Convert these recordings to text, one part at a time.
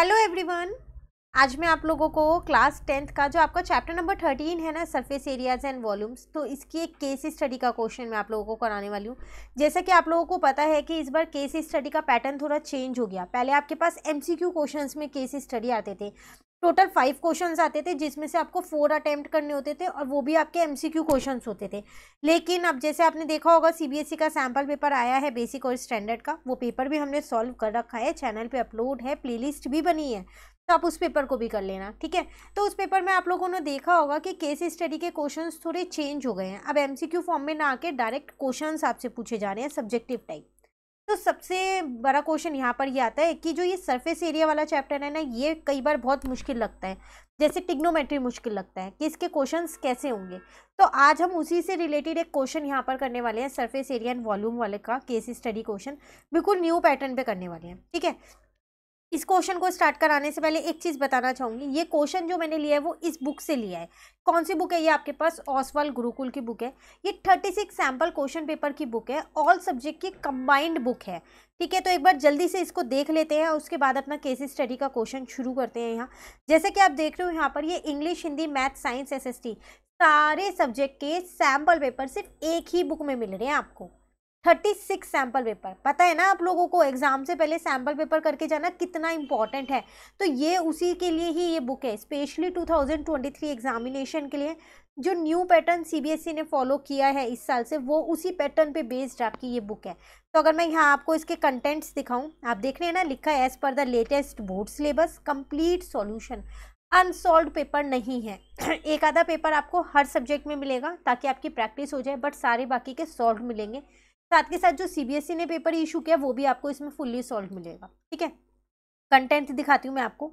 hello everyone आज मैं आप लोगों को क्लास टेंथ का जो आपका चैप्टर नंबर थर्टीन है ना सरफेस एरियाज एंड वॉल्यूम्स तो इसकी एक केस स्टडी का क्वेश्चन मैं आप लोगों को कराने वाली हूँ जैसा कि आप लोगों को पता है कि इस बार केस स्टडी का पैटर्न थोड़ा चेंज हो गया पहले आपके पास एमसीक्यू क्वेश्चंस में केस स्टडी आते थे टोटल फाइव क्वेश्चन आते थे जिसमें से आपको फोर अटैम्प्ट करने होते थे और वो भी आपके एमसीक्यू क्वेश्चंस होते थे लेकिन अब जैसे आपने देखा होगा सीबीएसई का सैम्पल पेपर आया है बेसिक और स्टैंडर्ड का वो पेपर भी हमने सॉल्व कर रखा है चैनल पे अपलोड है प्लेलिस्ट भी बनी है तो आप उस पेपर को भी कर लेना ठीक है तो उस पेपर में आप लोगों ने देखा होगा कि केस स्टडी के क्वेश्चन थोड़े चेंज हो गए हैं अब क्यू फॉर्म में ना आके डायरेक्ट क्वेश्चन आपसे पूछे जा रहे हैं सब्जेक्टिव टाइप तो सबसे बड़ा क्वेश्चन यहाँ पर ये आता है कि जो ये सरफेस एरिया वाला चैप्टर है ना ये कई बार बहुत मुश्किल लगता है जैसे टिग्नोमेट्री मुश्किल लगता है कि इसके क्वेश्चंस कैसे होंगे तो आज हम उसी से रिलेटेड एक क्वेश्चन यहाँ पर करने वाले हैं सरफेस एरिया एंड वॉल्यूम वाले का केस स्टडी क्वेश्चन बिल्कुल न्यू पैटर्न पे करने वाले हैं ठीक है इस क्वेश्चन को स्टार्ट कराने से पहले एक चीज़ बताना चाहूँगी ये क्वेश्चन जो मैंने लिया है वो इस बुक से लिया है कौन सी बुक है ये आपके पास ऑसवाल गुरुकुल की बुक है ये thirty six sample question paper की बुक है ऑल सब्जेक्ट की कंबाइंड बुक है ठीक है तो एक बार जल्दी से इसको देख लेते हैं उसके बाद अपना केस स्टडी का क्वेश्चन शुरू करते हैं यहाँ जैसे कि आप देख रहे हो यहाँ पर ये English Hindi math science S सारे सब्जेक्ट के सैम्पल पेपर सिर्फ एक ही बुक में मिल रहे हैं आपको थर्टी सिक्स सैम्पल पेपर पता है ना आप लोगों को एग्ज़ाम से पहले सैम्पल पेपर करके जाना कितना इंपॉर्टेंट है तो ये उसी के लिए ही ये बुक है स्पेशली 2023 एग्जामिनेशन के लिए जो न्यू पैटर्न सीबीएसई ने फॉलो किया है इस साल से वो उसी पैटर्न पे बेस्ड आपकी ये बुक है तो अगर मैं यहाँ आपको इसके कंटेंट्स दिखाऊँ आप देख रहे हैं ना लिखा है as per the latest board syllabus complete solution unsolved paper नहीं है एक आधा पेपर आपको हर सब्जेक्ट में मिलेगा ताकि आपकी प्रैक्टिस हो जाए बट सारे बाकी के सॉल्व मिलेंगे साथ के साथ जो सीबीएसई e ने पेपर इशू किया वो भी आपको इसमें फुल्ली सॉल्व मिलेगा ठीक है कंटेंट दिखाती हूँ मैं आपको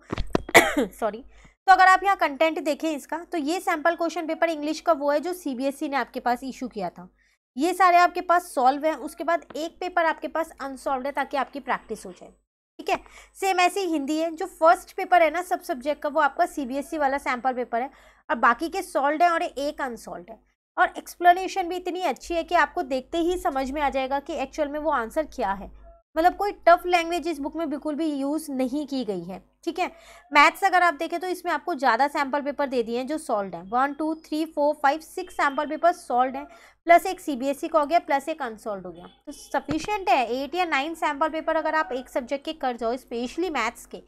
सॉरी तो अगर आप यहाँ कंटेंट देखें इसका तो ये सैम्पल क्वेश्चन पेपर इंग्लिश का वो है जो सीबीएसई e ने आपके पास इशू किया था ये सारे आपके पास सॉल्व हैं उसके बाद एक पेपर आपके पास अनसॉल्व है ताकि आपकी प्रैक्टिस हो जाए ठीक है सेम ऐसे ही हिंदी है जो फर्स्ट पेपर है ना सब सब्जेक्ट का वो आपका सीबीएसई e वाला सैम्पल पेपर है और बाकी के सॉल्व है और एक अनसॉल्व है और एक्सप्लेनेशन भी इतनी अच्छी है कि आपको देखते ही समझ में आ जाएगा कि एक्चुअल में वो आंसर क्या है मतलब कोई टफ लैंग्वेज इस बुक में बिल्कुल भी यूज़ नहीं की गई है ठीक है मैथ्स अगर आप देखें तो इसमें आपको ज़्यादा सैम्पल पेपर दे दिए हैं जो सॉल्व हैं one two three four five six sample paper solved हैं प्लस एक सीबीएसई e का हो गया प्लस एक अनसॉल्व हो गया तो सफिशियंट है एट या नाइन सैम्पल पेपर अगर आप एक सब्जेक्ट के कर जाओ स्पेशली मैथ्स के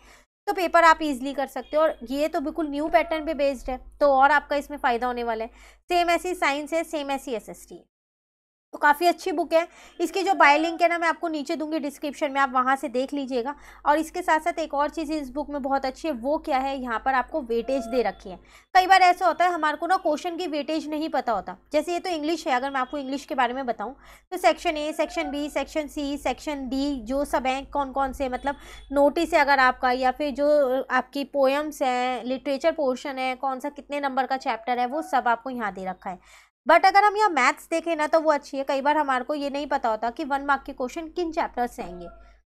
तो पेपर आप इजीली कर सकते हो और ये तो बिल्कुल न्यू पैटर्न पे बेस्ड है तो और आपका इसमें फ़ायदा होने वाला है सेम ऐसी साइंस है सेम ऐसी एस एस टी है तो काफ़ी अच्छी बुक है इसकी जो बाय लिंक है ना मैं आपको नीचे दूंगी डिस्क्रिप्शन में आप वहाँ से देख लीजिएगा और इसके साथ साथ एक और चीज़ इस बुक में बहुत अच्छी है वो क्या है यहाँ पर आपको वेटेज दे रखी है कई बार ऐसा होता है हमारे को ना क्वेश्चन की वेटेज नहीं पता होता जैसे ये तो इंग्लिश है अगर मैं आपको इंग्लिश के बारे में बताऊँ तो section A section B section C section D जो सब हैं कौन कौन से मतलब नोटिस है अगर आपका या फिर जो आपकी पोएम्स हैं लिटरेचर पोर्शन है कौन सा कितने नंबर का चैप्टर है वो सब आपको यहाँ दे रखा है बट अगर हम यहाँ मैथ्स देखें ना तो वो अच्छी है कई बार हमारे को ये नहीं पता होता कि वन मार्क के क्वेश्चन किन चैप्टर से आएंगे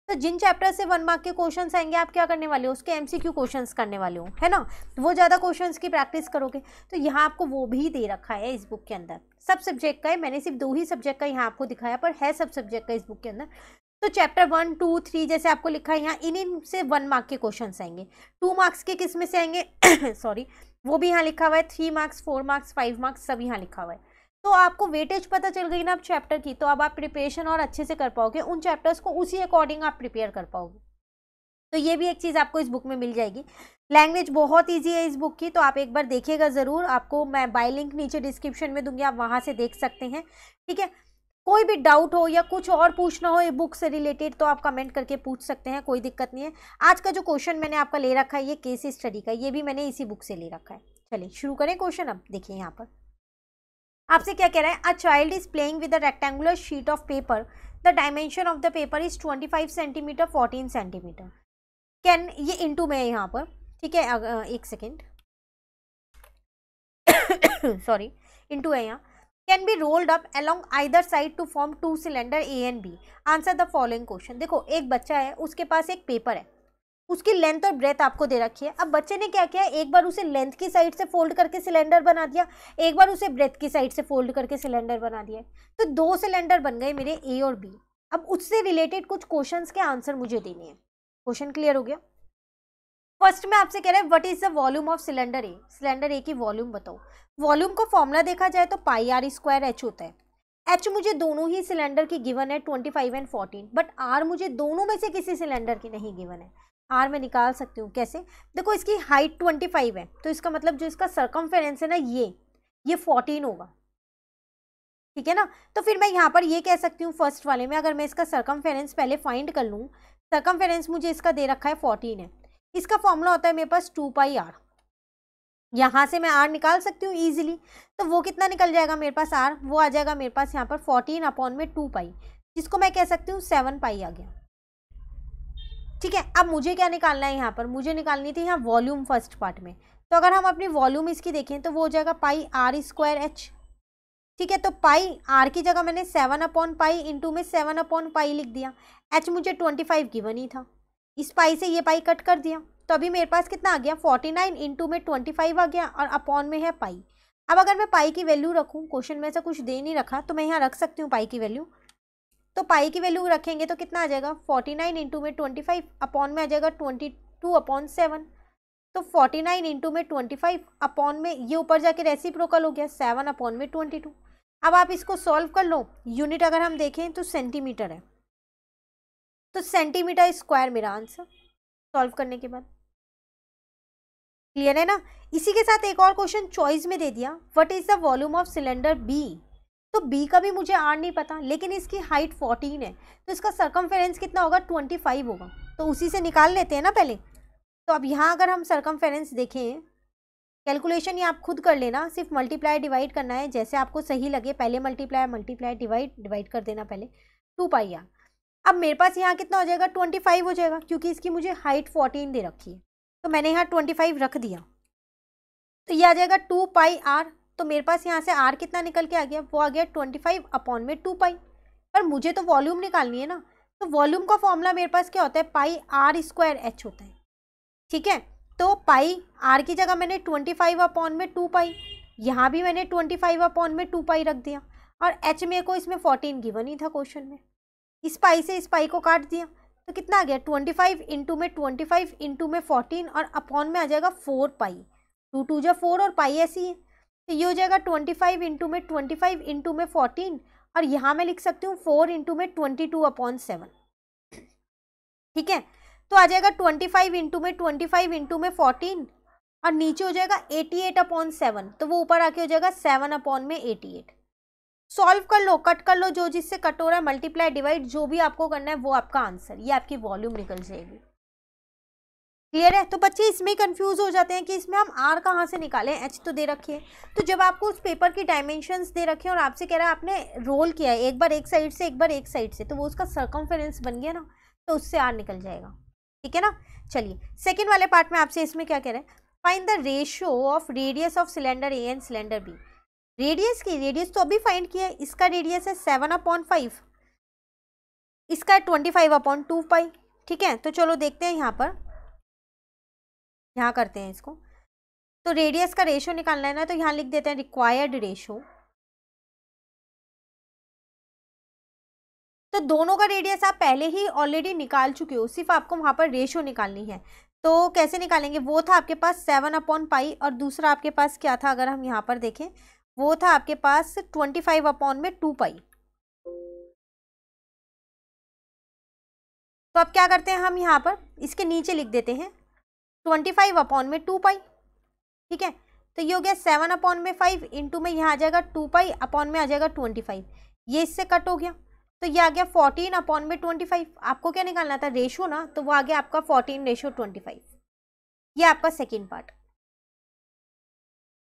तो जिन चैप्टर से वन मार्क के क्वेश्चंस आएंगे आप क्या करने वाले हो उसके एमसीक्यू क्वेश्चंस करने वाले हो है ना तो वो ज़्यादा क्वेश्चंस की प्रैक्टिस करोगे तो यहाँ आपको वो भी दे रखा है इस बुक के अंदर सब सब्जेक्ट का है मैंने सिर्फ दो ही सब्जेक्ट का यहाँ आपको दिखाया पर है सब सब्जेक्ट का इस बुक के अंदर तो चैप्टर वन टू थ्री जैसे आपको लिखा है यहाँ इन इन से वन मार्क के क्वेश्चन आएंगे टू मार्क्स के किस में से आएंगे सॉरी वो भी यहाँ लिखा हुआ है three marks four marks five marks सब यहाँ लिखा हुआ है तो आपको वेटेज पता चल गई ना आप चैप्टर की तो अब आप प्रिपरेशन और अच्छे से कर पाओगे उन चैप्टर्स को उसी अकॉर्डिंग आप प्रिपेयर कर पाओगे तो ये भी एक चीज़ आपको इस बुक में मिल जाएगी लैंग्वेज बहुत इजी है इस बुक की तो आप एक बार देखिएगा ज़रूर आपको मैं बाई लिंक नीचे डिस्क्रिप्शन में दूंगी आप वहाँ से देख सकते हैं ठीक है कोई भी डाउट हो या कुछ और पूछना हो ये बुक से रिलेटेड तो आप कमेंट करके पूछ सकते हैं कोई दिक्कत नहीं है आज का जो क्वेश्चन मैंने आपका ले रखा है ये केस स्टडी का ये भी मैंने इसी बुक से ले रखा है चलिए शुरू करें क्वेश्चन अब देखिए यहाँ पर आपसे क्या कह रहा है a child is playing with a rectangular sheet of paper the dimension of the paper is twenty five centimeter fourteen centimeter can ये इंटू में है यहाँ पर ठीक है एक सेकेंड सॉरी इंटू है यहाँ can be rolled up along either side to form two cylinder A and B answer the following question देखो एक बच्चा है उसके पास एक पेपर है उसकी लेंथ और ब्रेथ आपको दे रखी है अब बच्चे ने क्या किया एक बार उसे लेंथ की साइड से फोल्ड करके सिलेंडर बना दिया एक बार उसे ब्रेथ की साइड से फोल्ड करके सिलेंडर बना दिया तो दो सिलेंडर बन गए मेरे ए और बी अब उससे रिलेटेड कुछ क्वेश्चन के आंसर मुझे देने हैं क्वेश्चन क्लियर हो गया फर्स्ट में आपसे कह रहा है what is the volume of cylinder A cylinder A की वॉल्यूम बताओ वॉल्यूम को फॉर्मूला देखा जाए तो पाई आर स्क्वायर एच होता है एच मुझे दोनों ही सिलेंडर की गिवन है twenty five and fourteen but r मुझे दोनों में से किसी सिलेंडर की नहीं गिवन है आर मैं निकाल सकती हूँ कैसे देखो इसकी हाइट ट्वेंटी फाइव है तो इसका मतलब जो इसका सरकम है ना ये ये फोर्टीन होगा ठीक है ना तो फिर मैं यहाँ पर ये कह सकती हूँ फर्स्ट वाले में अगर मैं इसका सरकम पहले फाइंड कर लूँ सरकम मुझे इसका दे रखा है फोर्टीन है इसका फॉर्मूला होता है मेरे पास टू पाई आर यहाँ से मैं आर निकाल सकती हूँ ईजिली तो वो कितना निकल जाएगा मेरे पास आर वो आ जाएगा मेरे पास यहाँ पर फोर्टीन अपॉन में टू पाई जिसको मैं कह सकती हूँ सेवन पाई आ गया ठीक है अब मुझे क्या निकालना है यहाँ पर मुझे निकालनी थी यहाँ वॉल्यूम फर्स्ट पार्ट में तो अगर हम अपनी वॉल्यूम इसकी देखें तो वो हो जाएगा पाई आर स्क्वायर एच ठीक है तो पाई आर की जगह मैंने सेवन अपॉन पाई इंटू में सेवन अपॉन पाई लिख दिया एच मुझे ट्वेंटी फाइव गिवन ही था इस पाई से ये पाई कट कर दिया तो अभी मेरे पास कितना आ गया फोर्टी नाइन इंटू में ट्वेंटी फाइव आ गया और अपॉन में है पाई अब अगर मैं पाई की वैल्यू रखूँ क्वेश्चन में ऐसा कुछ दे नहीं रखा तो मैं यहाँ रख सकती हूँ पाई की वैल्यू तो पाई की वैल्यू रखेंगे तो कितना आ जाएगा फोर्टी नाइन इंटू में ट्वेंटी फाइव अपॉन में आ जाएगा ट्वेंटी टू अपॉन सेवन तो फोर्टी नाइन इंटू में ट्वेंटी फाइव अपॉन में ये ऊपर जाके प्रोकल हो गया सेवन अपॉन में ट्वेंटी टू अब आप इसको सॉल्व कर लो यूनिट अगर हम देखें तो सेंटीमीटर है तो सेंटीमीटर स्क्वायर मेरा आंसर सॉल्व करने के बाद क्लियर है ना इसी के साथ एक और क्वेश्चन चॉइस में दे दिया what is the volume of cylinder B तो बी का भी मुझे आर नहीं पता लेकिन इसकी हाइट फोर्टीन है तो इसका सरकमफेरेंस कितना होगा ट्वेंटी फाइव होगा तो उसी से निकाल लेते हैं ना पहले तो अब यहाँ अगर हम सरकमफेरेंस देखें कैलकुलेशन ये आप खुद कर लेना सिर्फ मल्टीप्लाई डिवाइड करना है जैसे आपको सही लगे पहले मल्टीप्लाई मल्टीप्लाई डिवाइड डिवाइड कर देना पहले टू पाई आर अब मेरे पास यहाँ कितना हो जाएगा ट्वेंटी फाइव हो जाएगा क्योंकि इसकी मुझे हाइट फोर्टीन दे रखी है तो मैंने यहाँ ट्वेंटी फाइव रख दिया तो ये आ जाएगा टू पाई आर तो मेरे पास यहाँ से आर कितना निकल के आ गया वो आ गया ट्वेंटी फाइव अपॉन में टू पाई पर मुझे तो वॉल्यूम निकालनी है ना तो वॉल्यूम का फॉर्मूला मेरे पास क्या होता है पाई आर स्क्वायर एच होता है ठीक है तो पाई आर की जगह मैंने ट्वेंटी फाइव अपॉन में टू पाई यहाँ भी मैंने ट्वेंटी फाइव अपॉन में टू पाई रख दिया और एच मेरे को इसमें फोर्टीन गिवन ही था क्वेश्चन में इस पाई से इस पाई को काट दिया तो कितना आ गया ट्वेंटी फाइव इंटू में ट्वेंटी फाइव इंटू में फोर्टीन और अपॉन में आ जाएगा फोर पाई टू टू जो फोर और पाई ऐसी है तो ये हो जाएगा ट्वेंटी फाइव इंटू में ट्वेंटी फाइव इंटू में फोर्टीन और यहाँ मैं लिख सकती हूँ फोर इंटू में ट्वेंटी टू अपॉन सेवन ठीक है तो आ जाएगा ट्वेंटी फाइव इंटू में ट्वेंटी फाइव इंटू में फोर्टीन और नीचे हो जाएगा एटी एट अपॉन सेवन तो वो ऊपर आके हो जाएगा सेवन अपॉन में एटी एट सॉल्व कर लो कट कर लो जो जिससे कट हो रहा है मल्टीप्लाई डिवाइड जो भी आपको करना है वो आपका आंसर ये आपकी वॉल्यूम निकल जाएगी क्लियर है तो बच्चे इसमें कंफ्यूज हो जाते हैं कि इसमें हम आर कहाँ से निकालें एच तो दे रखिए तो जब आपको उस पेपर की डायमेंशंस दे रखे और आपसे कह रहा है आपने रोल किया है एक बार एक साइड से एक बार एक साइड से तो वो उसका सरकमफेरेंस बन गया ना तो उससे आर निकल जाएगा ठीक है ना चलिए सेकेंड वाले पार्ट में आपसे इसमें क्या कह रहे हैं find the ratio of radius of cylinder A and cylinder B radius की रेडियस तो अभी फाइंड किया है इसका रेडियस है सेवन अपॉइंट फाइव इसका twenty five upon two pi ठीक है तो चलो देखते हैं यहाँ पर यहाँ करते हैं इसको तो रेडियस का रेशो निकालना है ना तो यहाँ लिख देते हैं रिक्वायर्ड रेशो तो दोनों का रेडियस आप पहले ही ऑलरेडी निकाल चुके हो सिर्फ आपको वहाँ पर रेशो निकालनी है तो कैसे निकालेंगे वो था आपके पास सेवन अपॉन पाई और दूसरा आपके पास क्या था अगर हम यहाँ पर देखें वो था आपके पास ट्वेंटी फाइव अपॉन में टू पाई तो अब क्या करते हैं हम यहाँ पर इसके नीचे लिख देते हैं ट्वेंटी फाइव अपॉन में टू पाई ठीक है तो ये हो गया सेवन अपॉन में फाइव इंटू में यहाँ आ जाएगा टू पाई अपॉन में आ जाएगा ट्वेंटी फाइव ये इससे कट हो गया तो ये आ गया फोर्टीन अपॉन में ट्वेंटी फाइव आपको क्या निकालना था रेशो ना तो वो आ गया आपका फोर्टीन रेशो ट्वेंटी फाइव ये आपका सेकेंड पार्ट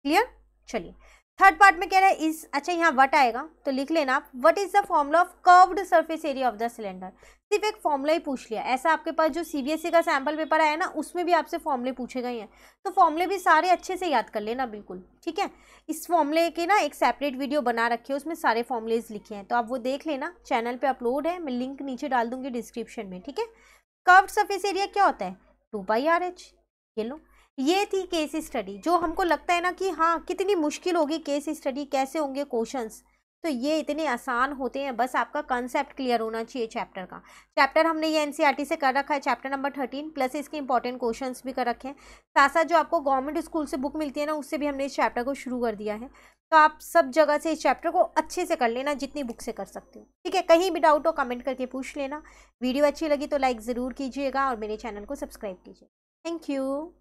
क्लियर चलिए थर्ड पार्ट में कह रहा है इस अच्छा यहाँ वट आएगा तो लिख लेना आप what is the formula of curved surface area of the cylinder सिर्फ एक फॉर्मुला ही पूछ लिया ऐसा आपके पास जो सीबीएसई e का सैम्पल पेपर आया ना उसमें भी आपसे फॉर्मुले पूछे गए हैं तो फॉर्मुले भी सारे अच्छे से याद कर लेना बिल्कुल ठीक है इस फॉर्मुले के ना एक सेपरेट वीडियो बना रखे है उसमें सारे फॉर्मुलेज लिखे हैं तो आप वो देख लेना चैनल पर अपलोड है मैं लिंक नीचे डाल दूँगी डिस्क्रिप्शन में ठीक है कर्व्ड सर्फेस एरिया क्या होता है टू बाई आर एच ये लो ये थी केस स्टडी जो हमको लगता है ना कि हाँ कितनी मुश्किल होगी केस स्टडी कैसे होंगे क्वेश्चंस तो ये इतने आसान होते हैं बस आपका कंसेप्ट क्लियर होना चाहिए चैप्टर का चैप्टर हमने ये एनसीईआरटी e से कर रखा है चैप्टर नंबर थर्टीन प्लस इसके इंपॉर्टेंट क्वेश्चंस भी कर रखे हैं साथ साथ जो आपको गवर्नमेंट स्कूल से बुक मिलती है ना उससे भी हमने इस चैप्टर को शुरू कर दिया है तो आप सब जगह से इस चैप्टर को अच्छे से कर लेना जितनी बुक से कर सकते हो ठीक है कहीं भी डाउट हो कमेंट करके पूछ लेना वीडियो अच्छी लगी तो लाइक ज़रूर कीजिएगा और मेरे चैनल को सब्सक्राइब कीजिए थैंक यू